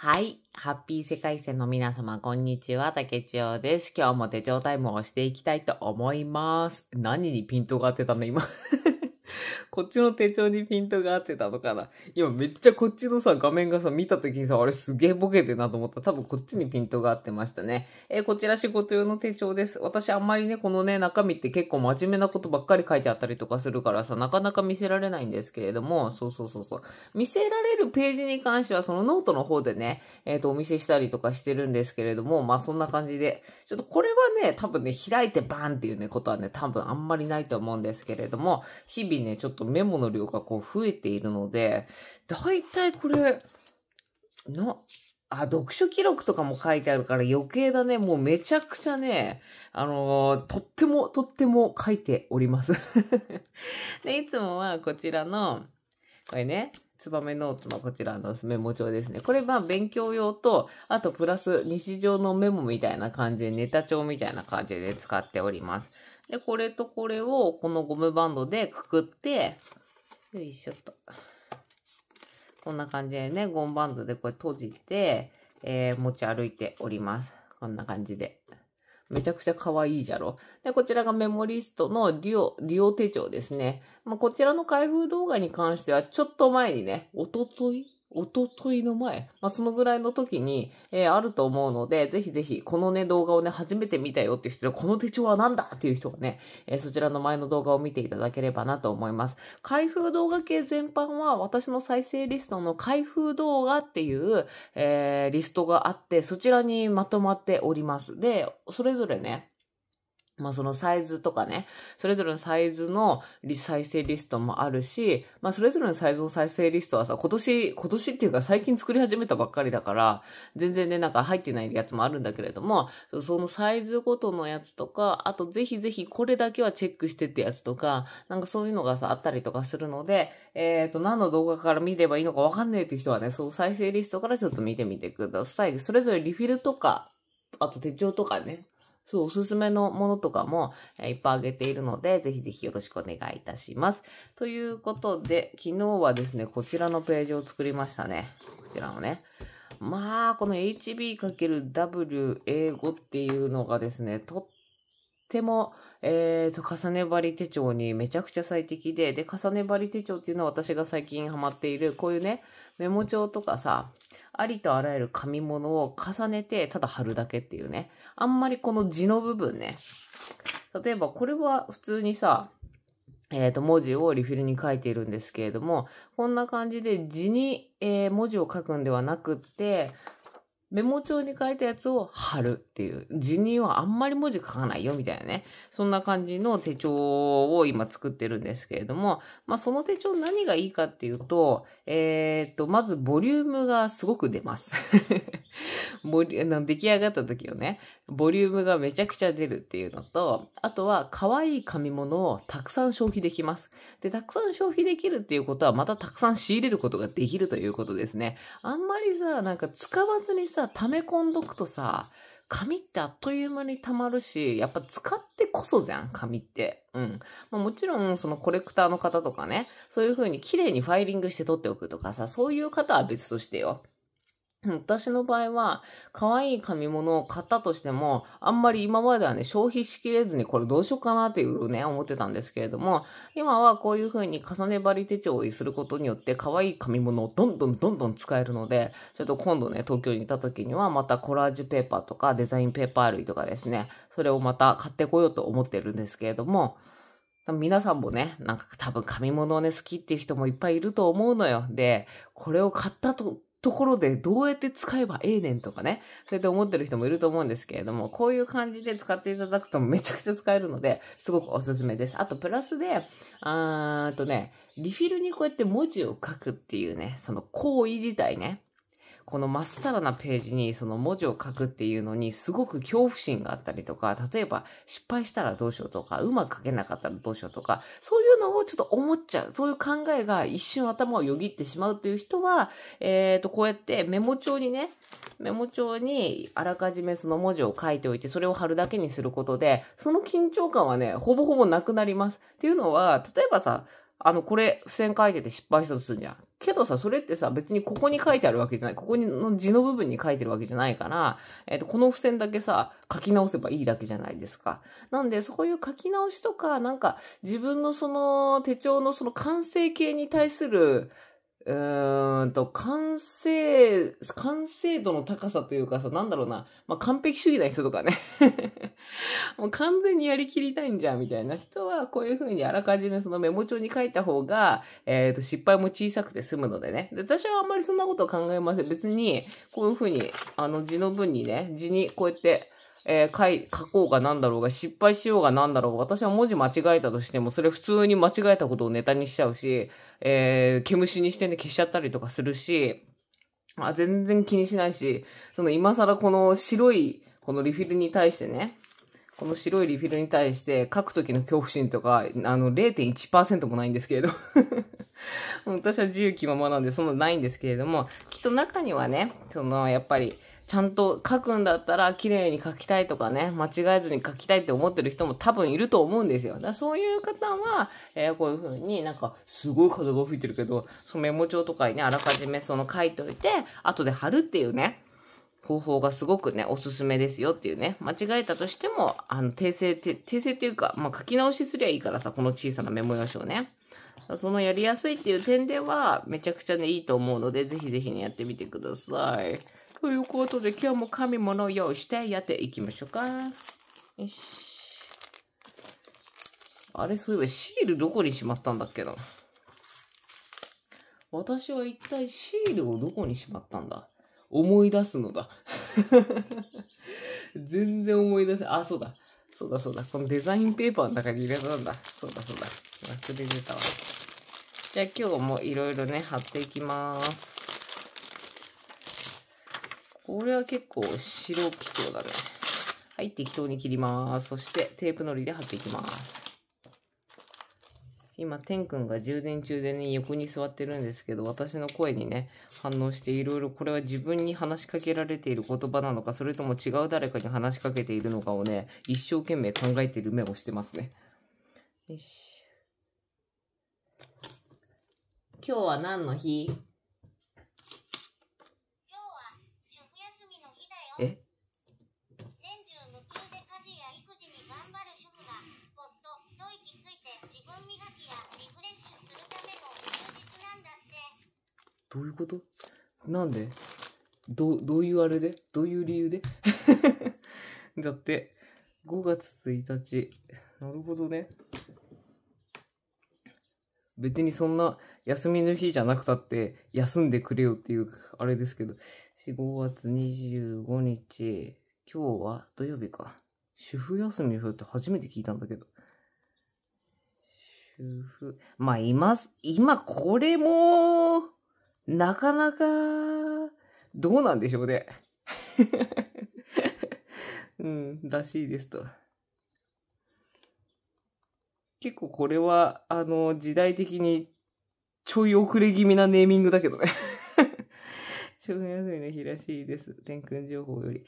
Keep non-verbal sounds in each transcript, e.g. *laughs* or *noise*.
はい。ハッピー世界線の皆様、こんにちは。竹千代です。今日も手帳タイムをしていきたいと思います。何にピントが合ってたの、今こっちの手帳にピントが合ってたのかな。今めっちゃこっちのさ、画面がさ、見た時にさ、あれすげえボケてるなと思った多分こっちにピントが合ってましたね。えー、こちら仕事用の手帳です。私あんまりね、このね、中身って結構真面目なことばっかり書いてあったりとかするからさ、なかなか見せられないんですけれども、そうそうそうそう。見せられるページに関してはそのノートの方でね、えっ、ー、と、お見せしたりとかしてるんですけれども、まあそんな感じで、ちょっとこれはね、多分ね、開いてバーンっていうね、ことはね、多分あんまりないと思うんですけれども、日々ね、ちょっとメモの量がこう増えているので、だいたいこれ、な、あ、読書記録とかも書いてあるから余計だね。もうめちゃくちゃね、あのー、とってもとっても書いております *laughs* で、いつもはこちらの、これね、ツバメノートのこちらのメモ帳ですね。これまあ勉強用と、あとプラス日常のメモみたいな感じでネタ帳みたいな感じで使っております。で、これとこれをこのゴムバンドでくくって、よいしょっと。こんな感じでね、ゴムバンドでこれ閉じて、えー、持ち歩いております。こんな感じで。めちゃくちゃ可愛いじゃろ。で、こちらがメモリストのデュオ、デュオ手帳ですね。まあ、こちらの開封動画に関しては、ちょっと前にね、おとといおとといの前、まあ、そのぐらいの時に、えー、あると思うので、ぜひぜひ、このね、動画をね、初めて見たよっていう人で、この手帳は何だっていう人がね、えー、そちらの前の動画を見ていただければなと思います。開封動画系全般は、私の再生リストの開封動画っていう、えー、リストがあって、そちらにまとまっております。で、それぞれね、まあそのサイズとかね、それぞれのサイズの再生リストもあるし、まあそれぞれのサイズの再生リストはさ、今年、今年っていうか最近作り始めたばっかりだから、全然ね、なんか入ってないやつもあるんだけれども、そのサイズごとのやつとか、あとぜひぜひこれだけはチェックしてってやつとか、なんかそういうのがさ、あったりとかするので、えっ、ー、と、何の動画から見ればいいのかわかんないっていう人はね、その再生リストからちょっと見てみてください。それぞれリフィルとか、あと手帳とかね、そう、おすすめのものとかも、えいっぱいあげているので、ぜひぜひよろしくお願いいたします。ということで、昨日はですね、こちらのページを作りましたね。こちらのね。まあ、この HB×W a 5っていうのがですね、とっても、えーと、重ね張り手帳にめちゃくちゃ最適で、で、重ね張り手帳っていうのは私が最近ハマっている、こういうね、メモ帳とかさ、ありとあらゆる紙物を重ねて、ただ貼るだけっていうね。あんまりこの字の部分ね。例えば、これは普通にさ、えっ、ー、と、文字をリフィルに書いているんですけれども、こんな感じで字に、えー、文字を書くんではなくって、メモ帳に書いたやつを貼るっていう、辞任はあんまり文字書かないよみたいなね、そんな感じの手帳を今作ってるんですけれども、まあその手帳何がいいかっていうと、えー、と、まずボリュームがすごく出ます。*laughs* ボリュ出来上がった時のね、ボリュームがめちゃくちゃ出るっていうのと、あとは可愛い紙物をたくさん消費できます。で、たくさん消費できるっていうことはまたたくさん仕入れることができるということですね。あんまりさ、なんか使わずにさ、さ、溜め込んどくとさ、紙ってあっという間に溜まるし、やっぱ使ってこそじゃん、紙って。うん。まあ、もちろん、そのコレクターの方とかね、そういう風に綺麗にファイリングして取っておくとかさ、そういう方は別としてよ。私の場合は、可愛い紙物を買ったとしても、あんまり今まではね、消費しきれずにこれどうしようかなっていうね、思ってたんですけれども、今はこういう風に重ね張り手帳をすることによって、可愛い紙物をどんどんどんどん使えるので、ちょっと今度ね、東京にいた時にはまたコラージュペーパーとかデザインペーパー類とかですね、それをまた買ってこようと思ってるんですけれども、皆さんもね、なんか多分紙物をね、好きっていう人もいっぱいいると思うのよ。で、これを買ったとところでどうやって使えばええねんとかね、そうやって思ってる人もいると思うんですけれども、こういう感じで使っていただくとめちゃくちゃ使えるので、すごくおすすめです。あと、プラスで、あーとね、リフィルにこうやって文字を書くっていうね、その行為自体ね、このまっさらなページにその文字を書くっていうのにすごく恐怖心があったりとか、例えば失敗したらどうしようとか、うまく書けなかったらどうしようとか、そういうのをちょっと思っちゃう。そういう考えが一瞬頭をよぎってしまうという人は、えっ、ー、と、こうやってメモ帳にね、メモ帳にあらかじめその文字を書いておいて、それを貼るだけにすることで、その緊張感はね、ほぼほぼなくなります。っていうのは、例えばさ、あの、これ、付箋書いてて失敗したとするじゃん。けどさ、それってさ、別にここに書いてあるわけじゃない。ここにの字の部分に書いてるわけじゃないから、えっ、ー、と、この付箋だけさ、書き直せばいいだけじゃないですか。なんで、そういう書き直しとか、なんか、自分のその手帳のその完成形に対する、うーんと、完成、完成度の高さというかさ、なんだろうな、まあ、完璧主義な人とかね *laughs* もう完全にやりきりたいんじゃん、みたいな人は、こういう風にあらかじめそのメモ帳に書いた方が、えっ、ー、と、失敗も小さくて済むのでね。で、私はあんまりそんなこと考えません。別に、こういう風に、あの、字の文にね、字にこうやって、えー、書こうがなんだろうが、失敗しようがなんだろうが、私は文字間違えたとしても、それ普通に間違えたことをネタにしちゃうし、えー、毛虫にしてね、消しちゃったりとかするし、あ、全然気にしないし、その今更この白い、このリフィルに対してね、この白いリフィルに対して書くときの恐怖心とか、あの0.1%もないんですけれど。*laughs* 私は自由気ままなんで、そんなないんですけれども、きっと中にはね、その、やっぱり、ちゃんと書くんだったら綺麗に書きたいとかね、間違えずに書きたいって思ってる人も多分いると思うんですよ。だそういう方は、えー、こういう風になんかすごい風が吹いてるけど、そのメモ帳とかにね、あらかじめその書いといて、後で貼るっていうね、方法がすごくね、おすすめですよっていうね。間違えたとしても、あの、訂正、訂正っていうか、まあ、書き直しすりゃいいからさ、この小さなメモ用紙をね。そのやりやすいっていう点では、めちゃくちゃね、いいと思うので、ぜひぜひね、やってみてください。ということで、今日も紙物を用意してやっていきましょうか。よし。あれ、そういえばシールどこにしまったんだっけな。私は一体シールをどこにしまったんだ思い出すのだ。*laughs* 全然思い出せ、あ、そうだ。そうだそうだ。このデザインペーパーの中に入れたんだ。そうだそうだ。忘れてたわ。じゃあ今日もいろいろね、貼っていきます。これは結構白貴重だね。はい、適当に切ります。そしてテープのりで貼っていきます。今、天くんが充電中でね、横に座ってるんですけど、私の声にね、反応していろいろこれは自分に話しかけられている言葉なのか、それとも違う誰かに話しかけているのかをね、一生懸命考えている目をしてますね。よし。今日は何の日どういうことなんでどどういうあれでどういう理由で *laughs* だって、5月1日。なるほどね。別にそんな休みの日じゃなくたって休んでくれよっていうあれですけど、5月25日、今日は土曜日か。主婦休みの日って初めて聞いたんだけど。主婦、まあ今、今これも、なかなか、どうなんでしょうね。*laughs* うん、らしいですと。結構これは、あの、時代的にちょい遅れ気味なネーミングだけどね。う *laughs* がないの日らしいです。天空情報より。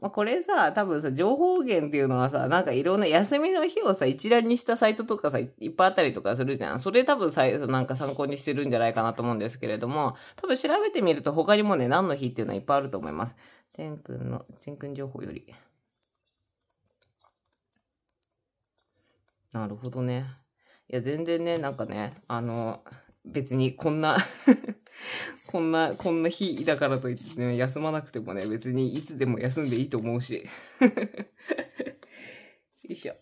まあ、これさ、多分さ、情報源っていうのはさ、なんかいろんな休みの日をさ、一覧にしたサイトとかさ、いっぱいあったりとかするじゃん。それ多分さ、なんか参考にしてるんじゃないかなと思うんですけれども、多分調べてみると他にもね、何の日っていうのはいっぱいあると思います。てんくんの、てんくん情報より。なるほどね。いや、全然ね、なんかね、あの、別にこんな *laughs* こんな、こんな日だからといってね、休まなくてもね、別にいつでも休んでいいと思うし。*laughs* よいしょ。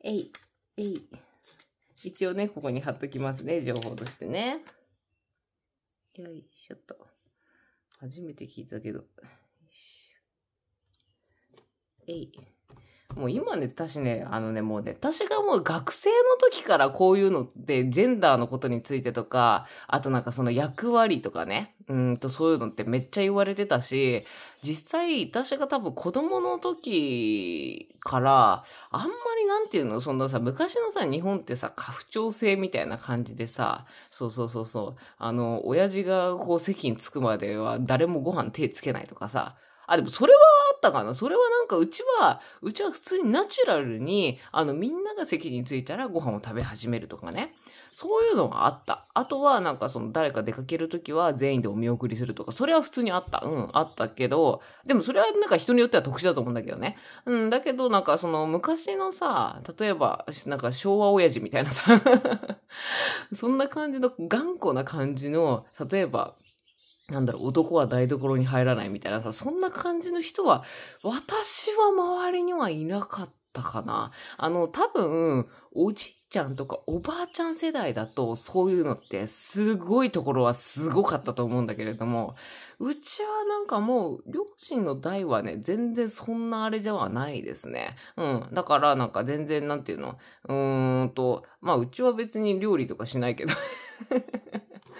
えい、えい。一応ね、ここに貼っときますね、情報としてね。よいしょっと。初めて聞いたけど。えい。もう今ね、私ね、あのね、もうね、私がもう学生の時からこういうのって、ジェンダーのことについてとか、あとなんかその役割とかね、うんとそういうのってめっちゃ言われてたし、実際私が多分子供の時から、あんまりなんていうの、そのさ、昔のさ、日本ってさ、家父長制みたいな感じでさ、そうそうそうそう、あの、親父がこう席に着くまでは誰もご飯手つけないとかさ、あ、でもそれはあったかなそれはなんかうちは、うちは普通にナチュラルに、あの、みんなが席に着いたらご飯を食べ始めるとかね。そういうのがあった。あとはなんかその誰か出かけるときは全員でお見送りするとか、それは普通にあった。うん、あったけど、でもそれはなんか人によっては特殊だと思うんだけどね。うん、だけどなんかその昔のさ、例えばなんか昭和親父みたいなさ *laughs* そんな感じの頑固な感じの、例えば、なんだろう、男は台所に入らないみたいなさ、そんな感じの人は、私は周りにはいなかったかな。あの、多分、おじいちゃんとかおばあちゃん世代だと、そういうのって、すごいところはすごかったと思うんだけれども、うちはなんかもう、両親の代はね、全然そんなあれじゃはないですね。うん。だからなんか全然、なんていうの、うーんと、まあ、うちは別に料理とかしないけど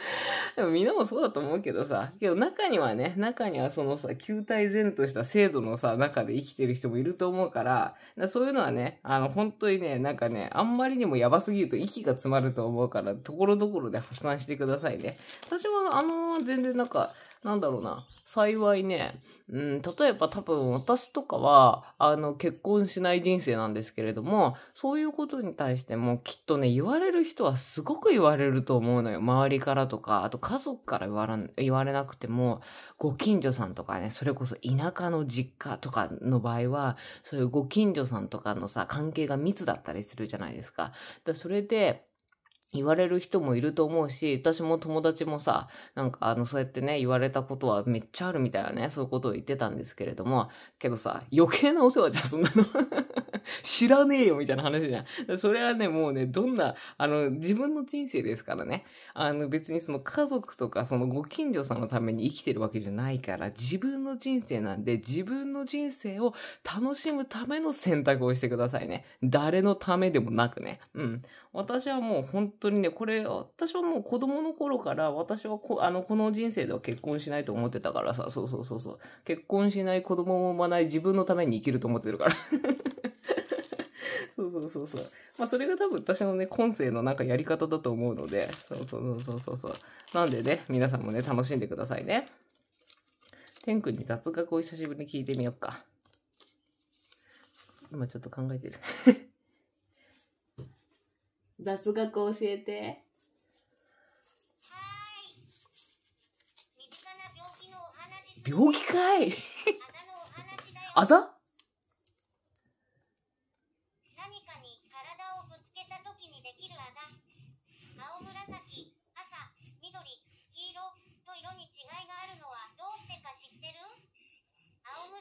*laughs* でもみんなもそうだと思うけどさ、けど中にはね、中にはそのさ、球体然とした制度のさ、中で生きてる人もいると思うから、からそういうのはね、あの、本当にね、なんかね、あんまりにもやばすぎると息が詰まると思うから、ところどころで発散してくださいね。私もあの、全然なんか、なんだろうな、幸いね、うん、例えば多分私とかは、あの、結婚しない人生なんですけれども、そういうことに対してもきっとね、言われる人はすごく言われると思うのよ。周りからとか、あと家族から言わら言われなくても、ご近所さんとかね、それこそ田舎の実家とかの場合は、そういうご近所さんとかのさ、関係が密だったりするじゃないですか。だそれで、言われる人もいると思うし、私も友達もさ、なんかあの、そうやってね、言われたことはめっちゃあるみたいなね、そういうことを言ってたんですけれども、けどさ、余計なお世話じゃん、そんなの *laughs* 知らねえよみたいな話じゃん。それはね、もうね、どんな、あの、自分の人生ですからね。あの、別にその家族とか、そのご近所さんのために生きてるわけじゃないから、自分の人生なんで、自分の人生を楽しむための選択をしてくださいね。誰のためでもなくね。うん。私はもう本当にね、これ、私はもう子供の頃から、私はこあのこの人生では結婚しないと思ってたからさ、そうそうそうそう。結婚しない子供も産まない自分のために生きると思ってるから。*laughs* そうそうそうそう。まあそれが多分私のね、今世のなんかやり方だと思うので、そうそうそうそうそう。なんでね、皆さんもね、楽しんでくださいね。天君に雑学を久しぶりに聞いてみようか。今ちょっと考えてる雑学教えて。病気かいあざ何かに体をぶつけた時にできるあざ青紫赤緑黄色と色に違いがあるのはどうしてか知ってる青紫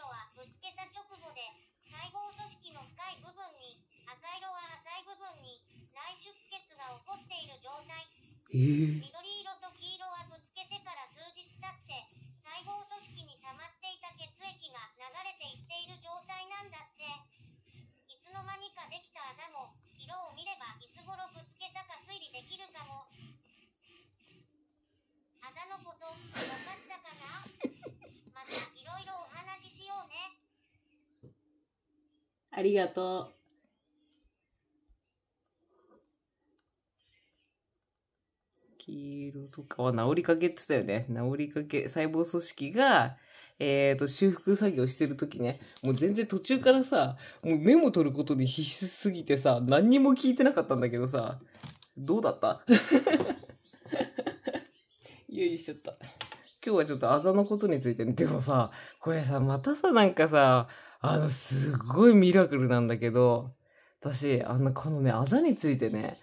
色はぶつけた直後で細胞組織の深い部分に赤色は浅い部分に内出血が起こっている状態、えー、緑色と黄色はぶつけてから数日経って細胞組織に溜まっていた血液が流れていっている状態なんだっていつの間にかできたあざも色を見ればいつ頃ぶつけたか推理できるかもあざのこと分かったかなまたいろいろお話ししようねありがとう。黄色とかは治りかけって言ったよね。治りかけ、細胞組織が、えっ、ー、と、修復作業してるときね、もう全然途中からさ、もうメモ取ることに必死すぎてさ、何にも聞いてなかったんだけどさ、どうだった *laughs* よいしょっと。今日はちょっとあざのことについてね。でもさ、これさ、またさ、なんかさ、あの、すごいミラクルなんだけど、私、あの、このね、あざについてね、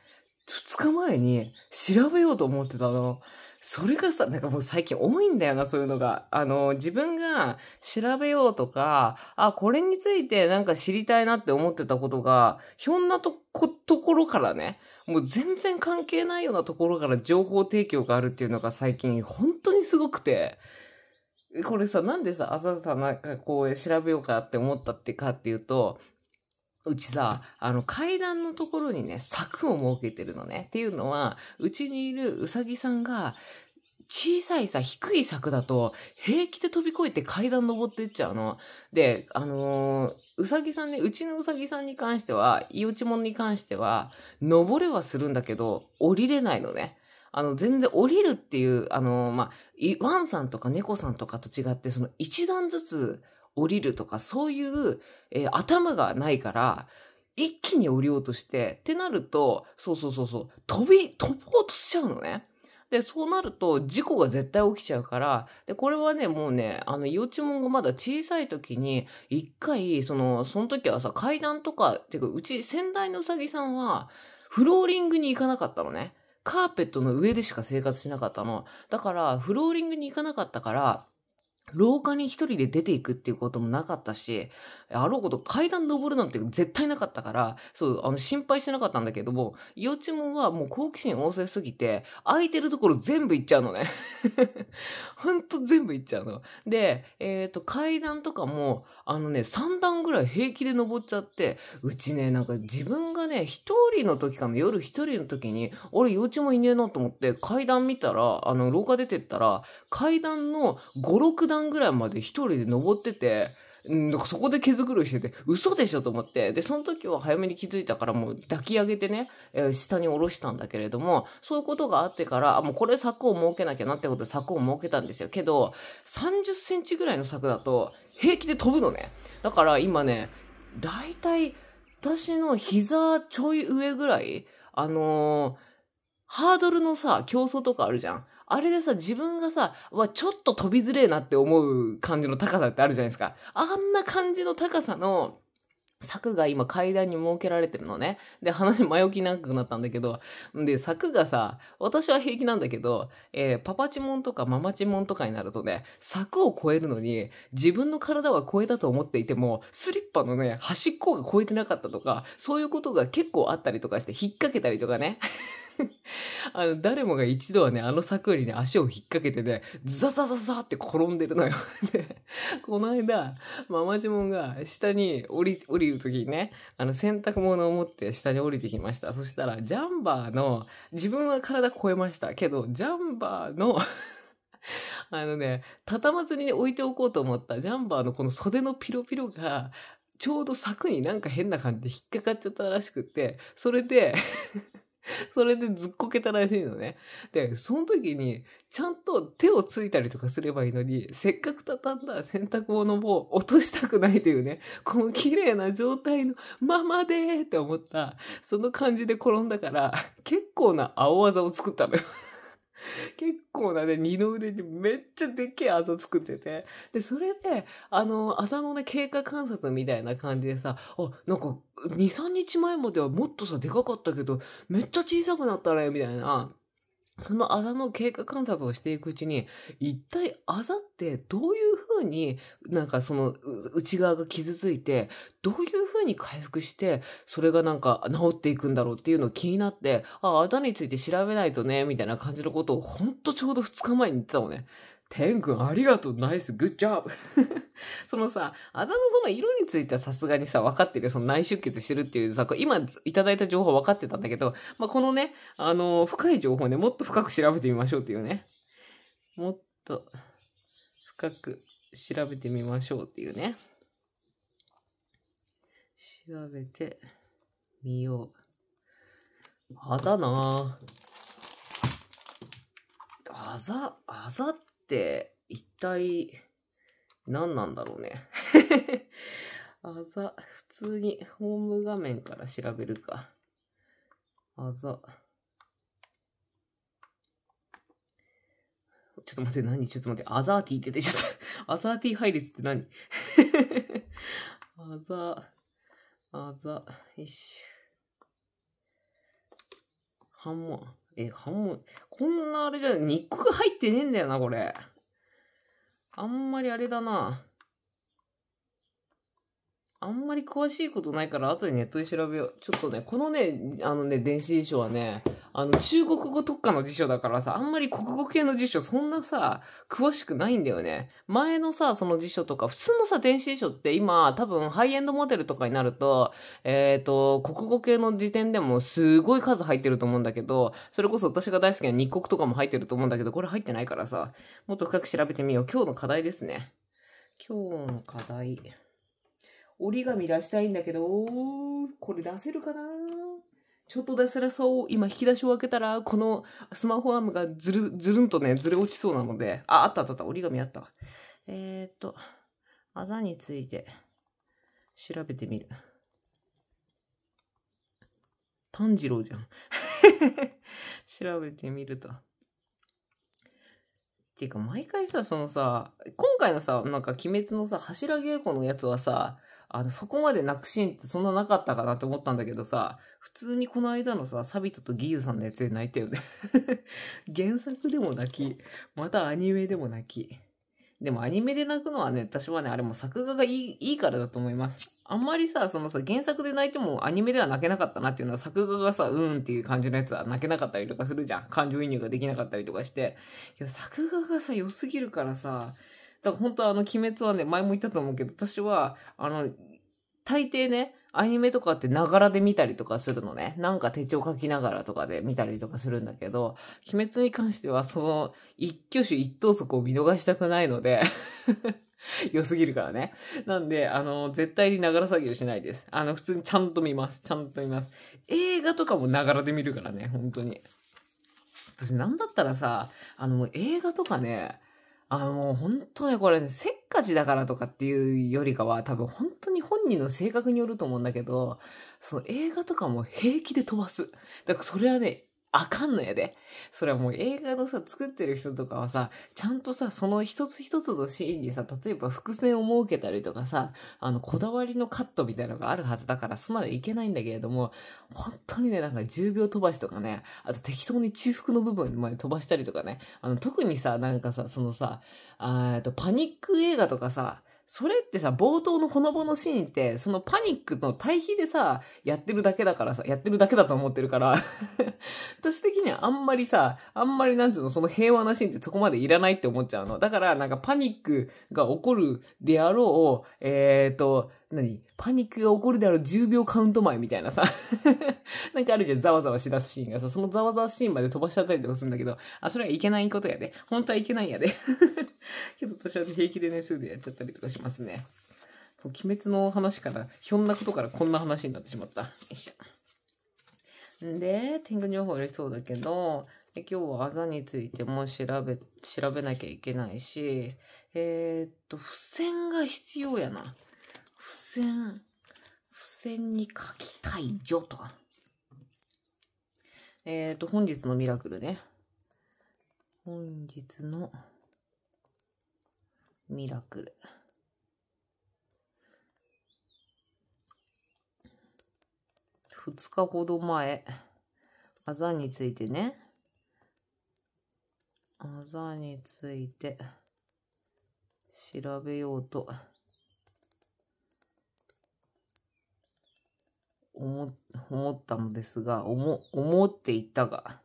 2日前に調べようと思ってたの。それがさ、なんかもう最近多いんだよな、そういうのが。あの、自分が調べようとか、あ、これについてなんか知りたいなって思ってたことが、ひょんなとこ、ところからね、もう全然関係ないようなところから情報提供があるっていうのが最近本当にすごくて、これさ、なんでさ、あざさなんかこう調べようかって思ったってかっていうと、うちさ、あの階段のところにね、柵を設けてるのね。っていうのは、うちにいるうさぎさんが、小さいさ、低い柵だと、平気で飛び越えて階段登ってっちゃうの。で、あのー、うさぎさんね、うちのうさぎさんに関しては、いおちもんに関しては、登れはするんだけど、降りれないのね。あの、全然降りるっていう、あのー、まあ、ワンさんとか猫さんとかと違って、その一段ずつ降りるとか、そういう、えー、頭がないから、一気に降りようとして、ってなると、そうそうそうそう、飛び、飛ぼうとしちゃうのね。で、そうなると事故が絶対起きちゃうから、で、これはね、もうね、あの、幼稚門がまだ小さい時に、一回、その、その時はさ、階段とか、てか、うち、先代のうさぎさんは、フローリングに行かなかったのね。カーペットの上でしか生活しなかったの。だから、フローリングに行かなかったから、廊下に一人で出ていくっていうこともなかったし、あろうこと階段登るなんて絶対なかったから、そう、あの、心配してなかったんだけども、幼稚門はもう好奇心旺盛すぎて、空いてるところ全部行っちゃうのね。*laughs* ほんと全部行っちゃうの。で、えっ、ー、と、階段とかも、あのね、3段ぐらい平気で登っちゃって、うちね、なんか自分がね、一人の時かな、夜一人の時に、俺幼稚もいねえなと思って、階段見たら、あの、廊下出てったら、階段の5、6段ぐらいまで一人で登ってて、なんかそこで毛づくろいしてて、嘘でしょと思って、で、その時は早めに気づいたからもう抱き上げてね、えー、下に下ろしたんだけれども、そういうことがあってから、あ、もうこれ柵を設けなきゃなってことで柵を設けたんですよ。けど、30センチぐらいの柵だと、平気で飛ぶのね。だから今ね、だいたい、私の膝ちょい上ぐらい、あのー、ハードルのさ、競争とかあるじゃん。あれでさ、自分がさ、わ、ちょっと飛びづれえなって思う感じの高さってあるじゃないですか。あんな感じの高さの、柵が今階段に設けられてるのね。で、話前置き長くなったんだけど、で、柵がさ、私は平気なんだけど、えー、パパチモンとかママチモンとかになるとね、柵を越えるのに、自分の体は越えたと思っていても、スリッパのね、端っこが越えてなかったとか、そういうことが結構あったりとかして、引っ掛けたりとかね。*laughs* あの、誰もが一度はね、あの柵にね、足を引っ掛けてね、ザザザザって転んでるのよ *laughs* で、この間、ママジモンが下に降り、降りる時にね、あの、洗濯物を持って下に降りてきました。そしたら、ジャンバーの、自分は体超えましたけど、ジャンバーの *laughs* あのね、畳まずに、ね、置いておこうと思ったジャンバーのこの袖のピロピロが、ちょうど柵になんか変な感じで引っかかっちゃったらしくて、それで *laughs* それでずっこけたらしいのね。で、その時に、ちゃんと手をついたりとかすればいいのに、せっかく畳んだ洗濯物も落としたくないというね、この綺麗な状態のままでって思った、その感じで転んだから、結構な青技を作ったのよ。*laughs* 結構なね、二の腕にめっちゃでっけえあざ作ってて。で、それで、あの、あざのね、経過観察みたいな感じでさ、あ、なんか、2、3日前まではもっとさ、でかかったけど、めっちゃ小さくなったね、みたいな。そのあざの経過観察をしていくうちに、一体あざってどういう風になんかその内側が傷ついて、どういう風に回復して、それがなんか治っていくんだろうっていうのを気になって、あ、あざについて調べないとね、みたいな感じのことをほんとちょうど2日前に言ってたのね。天君ありがとう、ナイス、グッジョブそのさ、あだのその色についてはさすがにさ、分かってるよ。その内出血してるっていうさ、今いただいた情報分かってたんだけど、まあ、このね、あのー、深い情報ね、もっと深く調べてみましょうっていうね。もっと深く調べてみましょうっていうね。調べてみよう。あざなあざ、あざって、って一体何なんだろうね *laughs* あざ、普通にホーム画面から調べるか。あざ。ちょっと待って、何ちょっと待って、アザーティーって出ちゃった。ア *laughs* ザーティー配列って何アザー、アザー、よし。ハンモえ、半分、こんなあれじゃ、日光が入ってねえんだよな、これ。あんまりあれだな。あんまり詳しいことないから、後でネットで調べよう。ちょっとね、このね、あのね、電子辞書はね、あの、中国語特化の辞書だからさ、あんまり国語系の辞書そんなさ、詳しくないんだよね。前のさ、その辞書とか、普通のさ、電子辞書って今、多分ハイエンドモデルとかになると、えっ、ー、と、国語系の辞典でもすごい数入ってると思うんだけど、それこそ私が大好きな日国とかも入ってると思うんだけど、これ入ってないからさ、もっと深く調べてみよう。今日の課題ですね。今日の課題。折り紙出したいんだけど、これ出せるかなちょっとでそれそう、今引き出しを開けたら、このスマホアームがずる、ずるんとね、ずれ落ちそうなので、あ、あったあったあった、折り紙あった。えー、っと、あざについて調べてみる。炭治郎じゃん。*laughs* 調べてみると。っていうか、毎回さ、そのさ、今回のさ、なんか鬼滅のさ、柱稽古のやつはさ、あの、そこまで泣くシーンってそんななかったかなって思ったんだけどさ、普通にこの間のさ、サビトとギユさんのやつで泣いたよね *laughs* 原作でも泣き、またアニメでも泣き。でもアニメで泣くのはね、私はね、あれも作画がいい、いいからだと思います。あんまりさ、そのさ、原作で泣いてもアニメでは泣けなかったなっていうのは作画がさ、うーんっていう感じのやつは泣けなかったりとかするじゃん。感情移入ができなかったりとかして。いや、作画がさ、良すぎるからさ、だから本当あの、鬼滅はね、前も言ったと思うけど、私は、あの、大抵ね、アニメとかってながらで見たりとかするのね。なんか手帳書きながらとかで見たりとかするんだけど、鬼滅に関してはその一挙手一投足を見逃したくないので *laughs* 良すぎるからね。なんで、あの、絶対にながら作業しないです。あの、普通にちゃんと見ます。ちゃんと見ます。映画とかもながらで見るからね、本当に。私なんだったらさ、あの、映画とかね、あの、もう本当ね、これね、せっかちだからとかっていうよりかは、多分本当に本人の性格によると思うんだけど、その映画とかも平気で飛ばす。だからそれはね、あかんのやで。それはもう映画のさ、作ってる人とかはさ、ちゃんとさ、その一つ一つのシーンにさ、例えば伏線を設けたりとかさ、あの、こだわりのカットみたいなのがあるはずだから、そんなのいけないんだけれども、本当にね、なんか10秒飛ばしとかね、あと適当に中腹の部分まで飛ばしたりとかね、あの、特にさ、なんかさ、そのさ、えっと、パニック映画とかさ、それってさ、冒頭のほのぼのシーンって、そのパニックの対比でさ、やってるだけだからさ、やってるだけだと思ってるから *laughs* 私的にはあんまりさ、あんまりなんつうの、その平和なシーンってそこまでいらないって思っちゃうの。だから、なんかパニックが起こるであろう、えっ、ー、と、何パニックが起こるであろう10秒カウント前みたいなさ *laughs* なんかあるじゃん、ざわざわしだすシーンがさ、そのざわざわシーンまで飛ばしちゃったりとかするんだけど、あ、それはいけないことやで。本当はいけないやで。*laughs* けど私は平気でね、すぐやっちゃったりとかしますね。そう鬼滅の話から、ひょんなことからこんな話になってしまった。よいしょ。んで、天狗情報ありそうだけど、今日はあざについても調べ、調べなきゃいけないし、えー、っと、付箋が必要やな。船、付箋に書きたいよとか。えっ、ー、と、本日のミラクルね。本日のミラクル。2日ほど前、あざについてね。あざについて調べようと。思、ったのですが、思、思っていたが、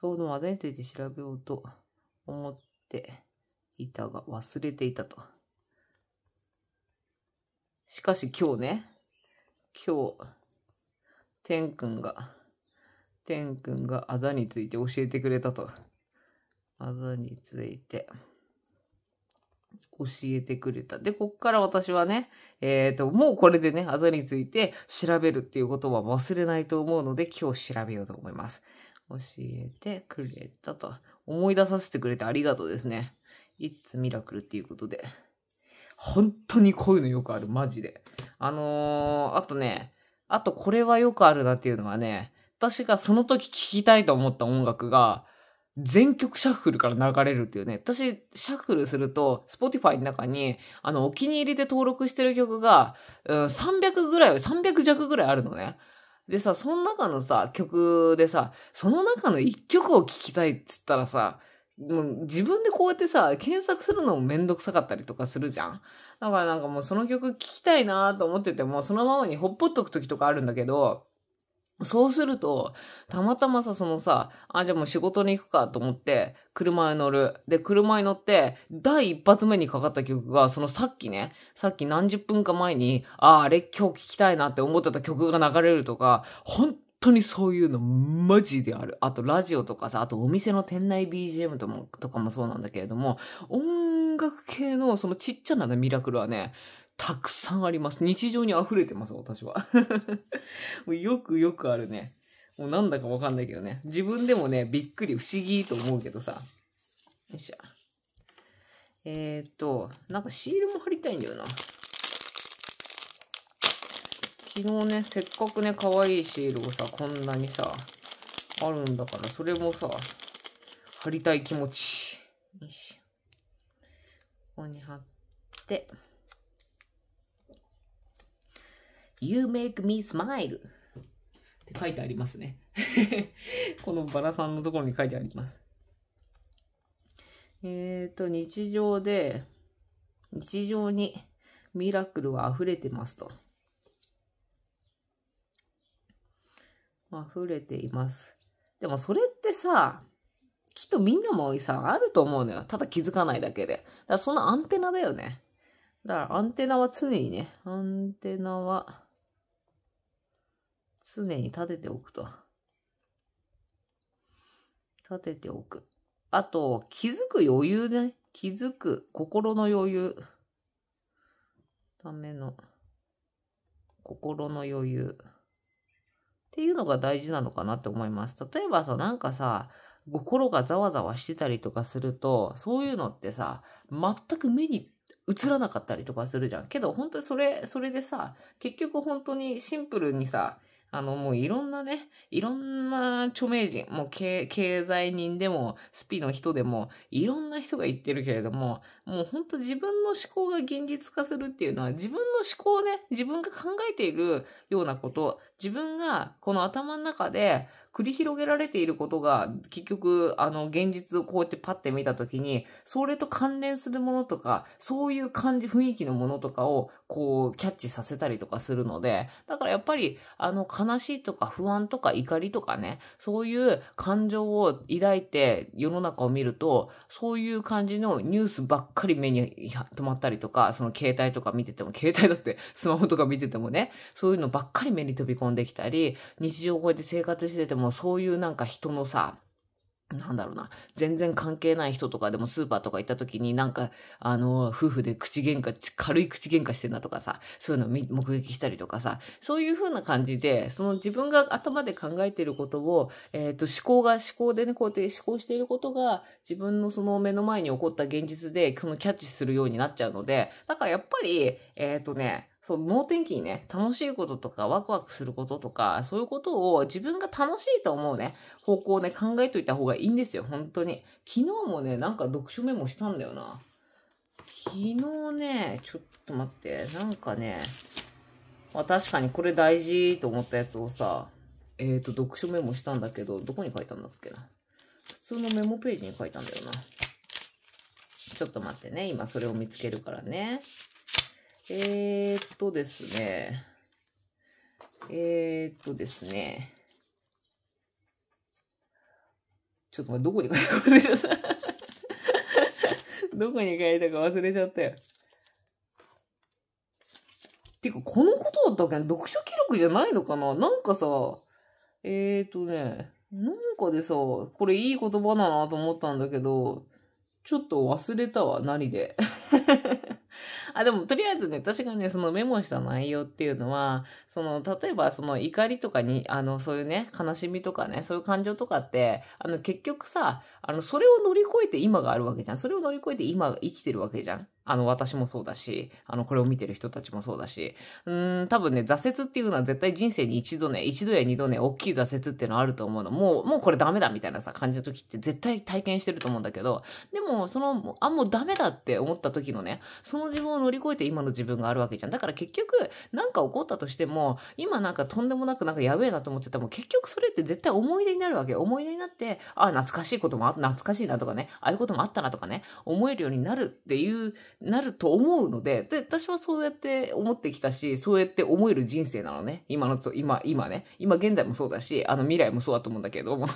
2日ほど話題について調べようと思っていたが、忘れていたと。しかし今日ね、今日、天くんが、天くんがあざについて教えてくれたと。あざについて。教えてくれた。で、こっから私はね、えっ、ー、と、もうこれでね、あざについて調べるっていうことは忘れないと思うので、今日調べようと思います。教えてくれたと。思い出させてくれてありがとうですね。It's Miracle っていうことで。本当にこういうのよくある、マジで。あのー、あとね、あとこれはよくあるなっていうのはね、私がその時聴きたいと思った音楽が、全曲シャッフルから流れるっていうね。私、シャッフルすると、Spotify の中に、あの、お気に入りで登録してる曲が、うん、300ぐらい、300弱ぐらいあるのね。でさ、その中のさ、曲でさ、その中の1曲を聴きたいっつったらさ、もう自分でこうやってさ、検索するのもめんどくさかったりとかするじゃん。だからなんかもうその曲聴きたいなと思ってても、そのままにほっぽっとく時とかあるんだけど、そうすると、たまたまさ、そのさ、あ、じゃあもう仕事に行くかと思って、車に乗る。で、車に乗って、第一発目にかかった曲が、そのさっきね、さっき何十分か前に、あ、あれ今日聴きたいなって思ってた曲が流れるとか、本当にそういうのマジである。あとラジオとかさ、あとお店の店内 BGM ともとかもそうなんだけれども、音楽系のそのちっちゃな、ね、ミラクルはね、たくさんあります。日常に溢れてます、私は。*laughs* もうよくよくあるね。もうなんだかわかんないけどね。自分でもね、びっくり、不思議と思うけどさ。よいしょ。えー、っと、なんかシールも貼りたいんだよな。昨日ね、せっかくね、可愛いシールをさ、こんなにさ、あるんだから、それもさ、貼りたい気持ち。よいしょ。ここに貼って。You make me smile って書いてありますね *laughs* このバラさんのところに書いてあります。えっ、ー、と、日常で、日常にミラクルは溢れてますと。溢れています。でもそれってさ、きっとみんなもさ、あると思うのよ。ただ気づかないだけで。だからそのアンテナだよね。だからアンテナは常にね、アンテナは常に立てておくと。立てておく。あと、気づく余裕ね。気づく。心の余裕。ための。心の余裕。っていうのが大事なのかなって思います。例えばさ、なんかさ、心がざわざわしてたりとかすると、そういうのってさ、全く目に映らなかったりとかするじゃん。けど本当にそれ、それでさ、結局本当にシンプルにさ、あの、もういろんなね、いろんな著名人、もう経済人でも、スピの人でも、いろんな人が言ってるけれども、もうほんと自分の思考が現実化するっていうのは、自分の思考をね、自分が考えているようなこと、自分がこの頭の中で、繰り広げられていることが、結局、あの、現実をこうやってパッて見たときに、それと関連するものとか、そういう感じ、雰囲気のものとかを、こう、キャッチさせたりとかするので、だからやっぱり、あの、悲しいとか不安とか怒りとかね、そういう感情を抱いて世の中を見ると、そういう感じのニュースばっかり目に止まったりとか、その携帯とか見てても、携帯だってスマホとか見ててもね、そういうのばっかり目に飛び込んできたり、日常をこうやって生活しててももそういうなんか人のさ、なんだろうな。全然関係ない人とかでもスーパーとか行った時になんか、あの、夫婦で口喧嘩、軽い口喧嘩してんだとかさ、そういうの目撃したりとかさ、そういう風な感じで、その自分が頭で考えてることを、えー、と、思考が思考でね、こうやって思考していることが、自分のその目の前に起こった現実で、このキャッチするようになっちゃうので、だからやっぱり、えっ、ー、とね、そう、盲天気にね、楽しいこととか、ワクワクすることとか、そういうことを自分が楽しいと思うね、方向をね、考えといた方がいいんですよ、本当に。昨日もね、なんか読書メモしたんだよな。昨日ね、ちょっと待って、なんかね、まあ、確かにこれ大事と思ったやつをさ、えっ、ー、と、読書メモしたんだけど、どこに書いたんだっけな。普通のメモページに書いたんだよな。ちょっと待ってね、今それを見つけるからね。えー、っとですね。えー、っとですね。ちょっと待って、どこに書いたか忘れちゃった。どこに書いたか忘れちゃったよ。ていうか、このことだったっけ読書記録じゃないのかななんかさ、えー、っとね、なんかでさ、これいい言葉だなと思ったんだけど、ちょっと忘れたわ、何で。あ、でも、とりあえずね、私がね、そのメモした内容っていうのは、その、例えば、その怒りとかに、あの、そういうね、悲しみとかね、そういう感情とかって、あの、結局さ、あの、それを乗り越えて今があるわけじゃん。それを乗り越えて今生きてるわけじゃん。あの、私もそうだし、あの、これを見てる人たちもそうだし、うーん、多分ね、挫折っていうのは絶対人生に一度ね、一度や二度ね、大きい挫折っていうのはあると思うの。もう、もうこれダメだみたいなさ、感じの時って絶対体験してると思うんだけど、でも、その、あ、もうダメだって思った時のね、その自分を乗り越えて今の自分があるわけじゃん。だから結局、なんか起こったとしても、今なんかとんでもなくなんかやべえなと思ってても、結局それって絶対思い出になるわけ。思い出になって、あ、懐かしいこともあ、懐かしいなとかね、ああいうこともあったなとかね、思えるようになるっていう、なると思うので、で、私はそうやって思ってきたし、そうやって思える人生なのね。今のと、今、今ね。今現在もそうだし、あの未来もそうだと思うんだけども。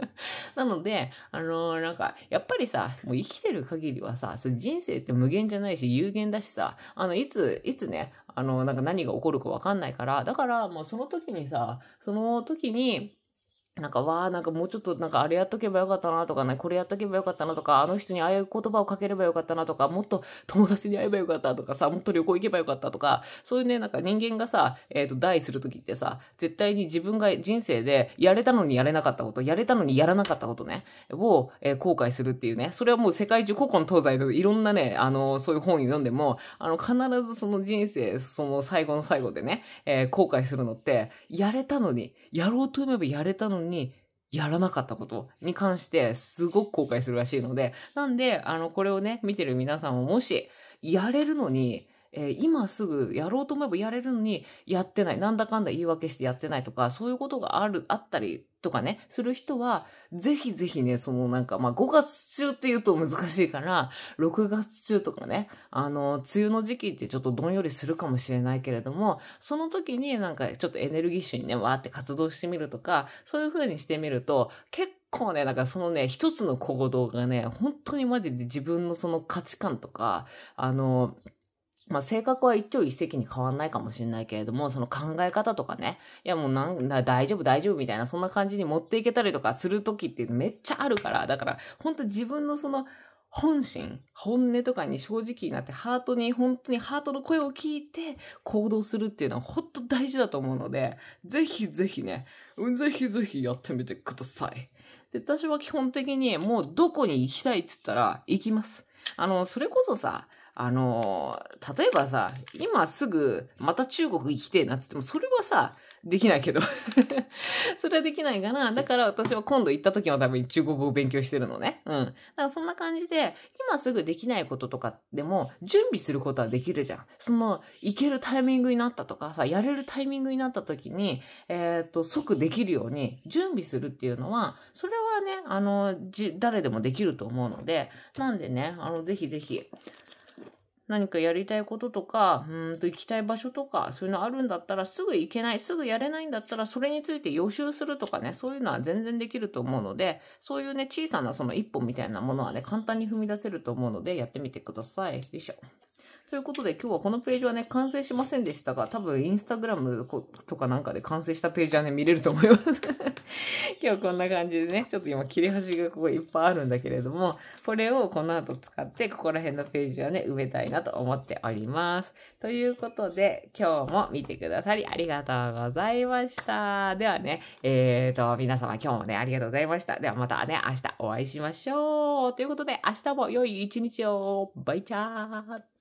*laughs* なので、あのー、なんか、やっぱりさ、もう生きてる限りはさ、人生って無限じゃないし、有限だしさ、あの、いつ、いつね、あの、なんか何が起こるかわかんないから、だから、もうその時にさ、その時に、なんか、わあ、なんかもうちょっと、なんかあれやっとけばよかったなとかね、これやっとけばよかったなとか、あの人にああいう言葉をかければよかったなとか、もっと友達に会えばよかったとかさ、もっと旅行行けばよかったとか、そういうね、なんか人間がさ、えっ、ー、と、大するときってさ、絶対に自分が人生でやれたのにやれなかったこと、やれたのにやらなかったことね、を、えー、後悔するっていうね、それはもう世界中古今東西のいろんなね、あのー、そういう本を読んでも、あの、必ずその人生、その最後の最後でね、え後悔するのって、やれたのに、やろうと思えばやれたのに、にやらなかったことに関してすごく後悔するらしいので、なんで、あの、これをね、見てる皆さんももし、やれるのに、えー、今すぐやろうと思えばやれるのにやってない。なんだかんだ言い訳してやってないとか、そういうことがある、あったりとかね、する人は、ぜひぜひね、そのなんか、まあ、5月中って言うと難しいから、6月中とかね、あの、梅雨の時期ってちょっとどんよりするかもしれないけれども、その時になんかちょっとエネルギッシュにね、わーって活動してみるとか、そういう風にしてみると、結構ね、だからそのね、一つの行動がね、本当にマジで自分のその価値観とか、あの、まあ、性格は一朝一夕に変わんないかもしれないけれども、その考え方とかね、いやもうなんだ、大丈夫大丈夫みたいな、そんな感じに持っていけたりとかするときってめっちゃあるから、だから、本当自分のその、本心、本音とかに正直になって、ハートに、本当にハートの声を聞いて行動するっていうのは本当大事だと思うので、ぜひぜひね、ぜひぜひやってみてください。で、私は基本的にもうどこに行きたいって言ったら行きます。あの、それこそさ、あの、例えばさ、今すぐまた中国行きてえなっつっても、それはさ、できないけど *laughs* それはできないかな。だから私は今度行った時のために中国語を勉強してるのね。うん。だからそんな感じで、今すぐできないこととかでも、準備することはできるじゃん。その、行けるタイミングになったとかさ、やれるタイミングになった時に、えっ、ー、と、即できるように準備するっていうのは、それはね、あの、じ、誰でもできると思うので、なんでね、あの、ぜひぜひ、何かやりたいこととか、うんと行きたい場所とか、そういうのあるんだったら、すぐ行けない、すぐやれないんだったら、それについて予習するとかね、そういうのは全然できると思うので、そういうね、小さなその一歩みたいなものはね、簡単に踏み出せると思うので、やってみてください。よいしょ。ということで今日はこのページはね、完成しませんでしたが、多分インスタグラムとかなんかで完成したページはね、見れると思います *laughs* 今日こんな感じでね、ちょっと今切れ端がここいっぱいあるんだけれども、これをこの後使って、ここら辺のページはね、埋めたいなと思っております。ということで、今日も見てくださりありがとうございました。ではね、えーと、皆様今日もね、ありがとうございました。ではまたね、明日お会いしましょう。ということで、明日も良い一日を。バイチャー